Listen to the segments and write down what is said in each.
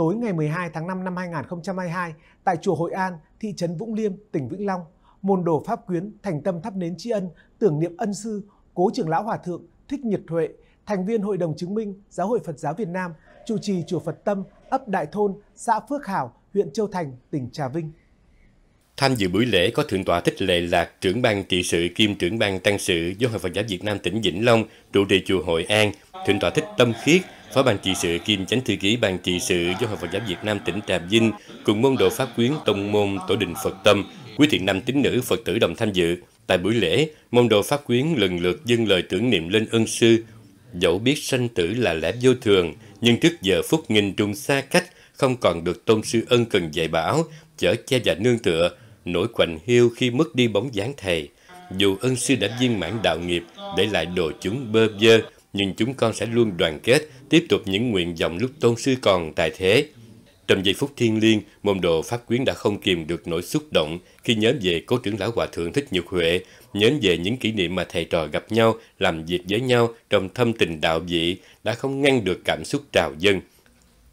tối ngày 12 tháng 5 năm 2022 tại chùa Hội An, thị trấn Vũng Liêm, tỉnh Vĩnh Long, môn đồ Pháp Quyến thành tâm thắp nến tri ân, tưởng niệm ân sư, cố trưởng lão hòa thượng Thích Nhật Huệ, thành viên Hội đồng chứng minh Giáo hội Phật giáo Việt Nam, chủ trì chùa Phật Tâm, ấp Đại Thôn, xã Phước Hảo, huyện Châu Thành, tỉnh Trà Vinh. Tham dự buổi lễ có Thượng tọa Thích Lệ Lạc, trưởng ban trị sự kim trưởng ban tăng sự Giáo hội Phật giáo Việt Nam tỉnh Vĩnh Long, trụ trì chùa Hội An, Thượng tọa Thích Tâm Khiết, Phó Ban trị sự kiêm chánh thư ký Ban trị sự Giáo hội Phật giáo Việt Nam tỉnh Trà Vinh cùng môn đồ Pháp Quyến Tông môn Tổ đình Phật Tâm, quý thiện nam tín nữ Phật tử đồng tham dự. Tại buổi lễ, môn đồ Pháp Quyến lần lượt dâng lời tưởng niệm lên ân sư. Dẫu biết sanh tử là lẽ vô thường, nhưng trước giờ phút nghìn trùng xa cách, không còn được tôn sư ân cần dạy bảo, chở che và nương tựa, nỗi quạnh hiu khi mất đi bóng dáng thầy. Dù ân sư đã viên mãn đạo nghiệp, để lại đồ chúng bơ vơ, nhưng chúng con sẽ luôn đoàn kết, tiếp tục những nguyện vọng lúc tôn sư còn tài thế. Trong giây phút thiên liêng, môn đồ Pháp Quyến đã không kìm được nỗi xúc động khi nhớ về cố trưởng lão Hòa Thượng Thích Nhược Huệ, nhớ về những kỷ niệm mà thầy trò gặp nhau, làm việc với nhau trong thâm tình đạo vị, đã không ngăn được cảm xúc trào dân.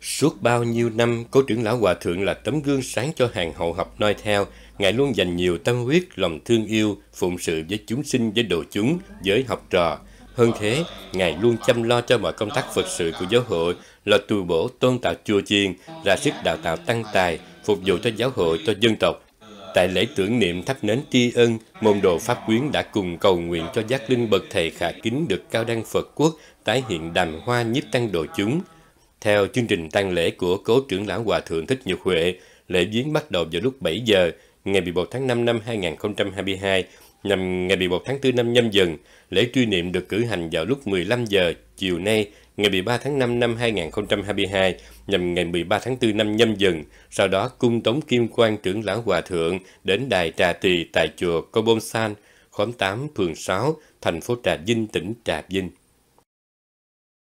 Suốt bao nhiêu năm, cố trưởng lão Hòa Thượng là tấm gương sáng cho hàng hậu học noi theo. Ngài luôn dành nhiều tâm huyết, lòng thương yêu, phụng sự với chúng sinh, với đồ chúng, với học trò. Hơn thế, Ngài luôn chăm lo cho mọi công tác Phật sự của giáo hội, lo tu bổ, tôn tạo chùa chiền, ra sức đào tạo tăng tài, phục vụ cho giáo hội, cho dân tộc. Tại lễ tưởng niệm thắp nến tri ân, môn đồ Pháp Quyến đã cùng cầu nguyện cho giác linh bậc thầy khả kính được cao đăng Phật quốc, tái hiện đàm hoa nhiếp tăng đồ chúng. Theo chương trình tang lễ của cố trưởng lão Hòa Thượng Thích nhật Huệ, lễ viếng bắt đầu vào lúc 7 giờ, ngày 11 tháng 5 năm 2022, nhằm ngày 11 tháng 4 năm nhâm dần, lễ truy niệm được cử hành vào lúc 15 giờ chiều nay, ngày 13 tháng 5 năm 2022, nhằm ngày 13 tháng 4 năm nhâm dần. Sau đó, cung tống kim quan trưởng lão hòa thượng đến đài Trà Tỳ tại chùa Cô Bôn San, khóm 8, phường 6, thành phố Trà Vinh, tỉnh Trà Vinh.